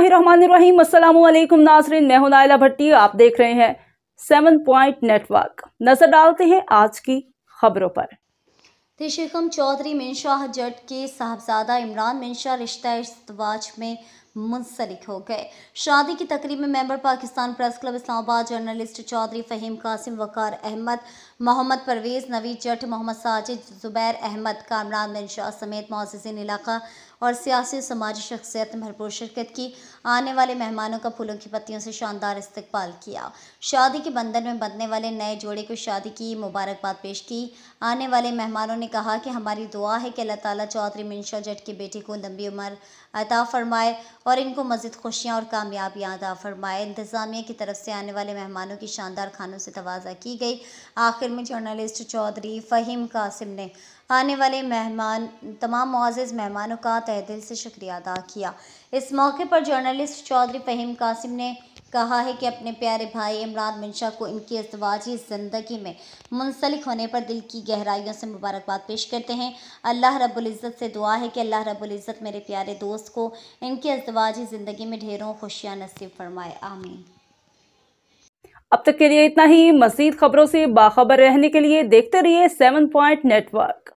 बसमिलकुम नाजरीन मैं हूं नायला भट्टी आप देख रहे हैं सेवन पॉइंट नेटवर्क नज़र डालते हैं आज की खबरों पर तशकम चौधरी मिनशाह जट के साहबजादा इमरान मिनशा रिश्ता इस्तवाज में मुंसलिक हो गए शादी की तकरीब में member Pakistan press club Islamabad journalist Chaudhry Fahim Qasim Waqar Ahmed Mohammad Parvez Naveed Jat Mohammad Sajid Zubair Ahmed Kamran bin Shah समेत मोसिन इलाका और सियासी समाजी शख्सियत ने भरपूर शिरकत की आने वाले मेहमानों का फूलों की पत्तियों से शानदार इस्तकबाल किया शादी के बंधन में बंधने वाले नए जोड़े को शादी की मुबारकबाद पेश की आने वाले मेहमानों ने कहा कि हमारी दुआ है कि अल्लाह ताला चौधरी मिनशा जट के बेटे को लंबी उम्र अता फरमाए और इनको मज़ीद खुशियाँ और कामयाबियाँ अदा फरमाए इंतज़ामिया की तरफ से आने वाले मेहमानों की शानदार खानों से तोज़ा की गई आखिर में जर्नलिस्ट चौधरी फ़हीम कासिम ने आने वाले मेहमान तमाम मुआज़ मेहमानों का तह दिल से शुक्रिया अदा किया इस मौके पर जर्नलिस्ट चौधरी फ़हीम कासिम ने कहा है कि अपने प्यारे भाई इमरान मिनशा को इनकी अजवाजी ज़िंदगी में मुंसलिक होने पर दिल की गहराइयों से मुबारकबाद पेश करते हैं अल्लाह रबुल्जत से दुआ है कि अल्लाह रबुल्जत मेरे प्यारे दोस्त को इनकी अजवाजी ज़िंदगी में ढेरों खुशियाँ नसीब फरमाए आमीन अब तक के लिए इतना ही मजीद खबरों से बाखबर रहने के लिए देखते रहिए सेवन पॉइंट नेटवर्क